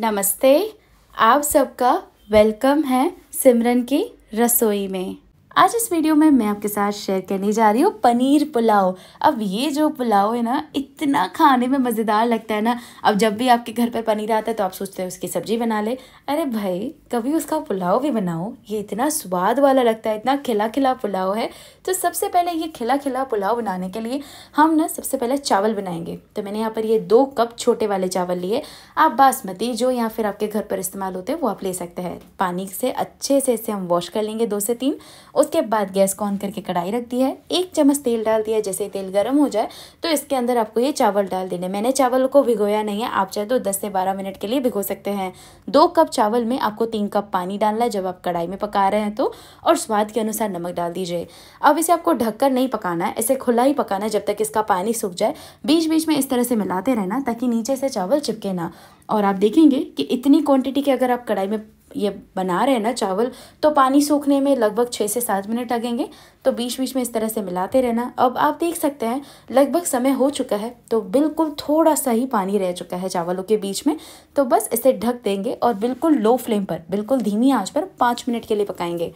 नमस्ते आप सबका वेलकम है सिमरन की रसोई में आज इस वीडियो में मैं आपके साथ शेयर करने जा रही हूँ पनीर पुलाव अब ये जो पुलाव है ना इतना खाने में मज़ेदार लगता है ना अब जब भी आपके घर पर पनीर आता है तो आप सोचते हो उसकी सब्ज़ी बना ले अरे भाई कभी उसका पुलाव भी बनाओ ये इतना स्वाद वाला लगता है इतना खिला खिला पुलाव है तो सबसे पहले ये खिला खिला पुलाव बनाने के लिए हम ना सबसे पहले चावल बनाएंगे तो मैंने यहाँ पर ये दो कप छोटे वाले चावल लिए आप बासमती जो या फिर आपके घर पर इस्तेमाल होते हैं वो आप ले सकते हैं पानी से अच्छे से इसे हम वॉश कर लेंगे दो से तीन उसके बाद गैस को ऑन करके कढ़ाई रख दी है एक चम्मच तेल डाल दिया जैसे तेल गर्म हो जाए तो इसके अंदर आपको ये चावल डाल देने मैंने चावल को भिगोया नहीं है आप चाहे तो दस से बारह मिनट के लिए भिगो सकते हैं दो कप चावल में आपको तीन कप पानी डालना है जब आप कढ़ाई में पका रहे हैं तो और स्वाद के अनुसार नमक डाल दीजिए अब इसे आपको ढककर नहीं पकाना है इसे खुला ही पकाना है जब तक इसका पानी सूख जाए बीच बीच में इस तरह से मिलाते रहना ताकि नीचे से चावल चिपके ना और आप देखेंगे कि इतनी क्वांटिटी की अगर आप कढ़ाई में ये बना रहे हैं ना चावल तो पानी सूखने में लगभग छः से सात मिनट लगेंगे तो बीच बीच में इस तरह से मिलाते रहना अब आप देख सकते हैं लगभग समय हो चुका है तो बिल्कुल थोड़ा सा ही पानी रह चुका है चावलों के बीच में तो बस इसे ढक देंगे और बिल्कुल लो फ्लेम पर बिल्कुल धीमी आँच पर पाँच मिनट के लिए पकाएंगे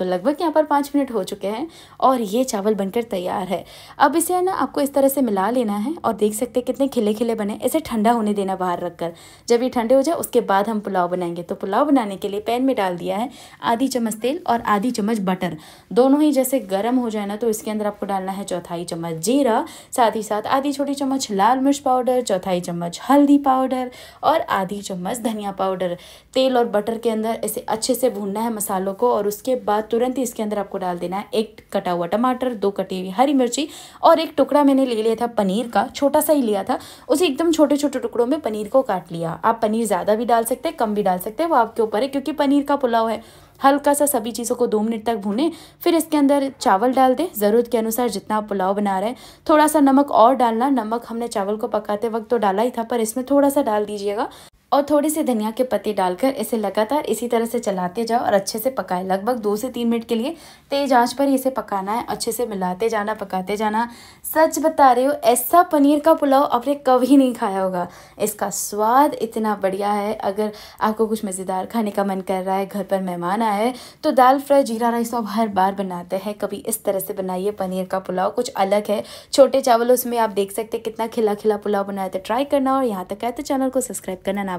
तो लगभग यहाँ पर पाँच मिनट हो चुके हैं और ये चावल बनकर तैयार है अब इसे है ना आपको इस तरह से मिला लेना है और देख सकते हैं कितने खिले खिले बने इसे ठंडा होने देना बाहर रखकर जब ये ठंडे हो जाए उसके बाद हम पुलाव बनाएंगे तो पुलाव बनाने के लिए पैन में डाल दिया है आधी चम्मच तेल और आधी चम्मच बटर दोनों ही जैसे गर्म हो जाए ना तो इसके अंदर आपको डालना है चौथाई चम्मच जीरा साथ ही साथ आधी छोटी चम्मच लाल मिर्च पाउडर चौथाई चम्मच हल्दी पाउडर और आधी चम्मच धनिया पाउडर तेल और बटर के अंदर इसे अच्छे से भूनना है मसालों को और उसके बाद तुरंत ही इसके अंदर आपको डाल देना है एक कटा हुआ टमाटर दो कटी हुई हरी मिर्ची और एक टुकड़ा मैंने ले लिया था पनीर का छोटा सा ही लिया था उसे एकदम छोटे छोटे टुकड़ों में पनीर को काट लिया आप पनीर ज़्यादा भी डाल सकते हैं कम भी डाल सकते हैं वो आपके ऊपर है क्योंकि पनीर का पुलाव है हल्का सा सभी चीज़ों को दो मिनट तक भूनें फिर इसके अंदर चावल डाल दें ज़रूरत के अनुसार जितना आप पुलाव बना रहे हैं थोड़ा सा नमक और डालना नमक हमने चावल को पकाते वक्त तो डाला ही था पर इसमें थोड़ा सा डाल दीजिएगा और थोड़ी सी धनिया के पत्ते डालकर इसे लगातार इसी तरह से चलाते जाओ और अच्छे से पकाए लगभग दो से तीन मिनट के लिए तेज़ आंच पर इसे पकाना है अच्छे से मिलाते जाना पकाते जाना सच बता रहे हो ऐसा पनीर का पुलाव आपने कभी नहीं खाया होगा इसका स्वाद इतना बढ़िया है अगर आपको कुछ मज़ेदार खाने का मन कर रहा है घर पर मेहमान आया है तो दाल फ्राई जीरा राइस आप हर बार बनाते हैं कभी इस तरह से बनाइए पनीर का पुलाव कुछ अलग है छोटे चावल उसमें आप देख सकते हैं कितना खिला खिला पुलाव बनाया था ट्राई करना और यहाँ तक आए तो चैनल को सब्सक्राइब करना ना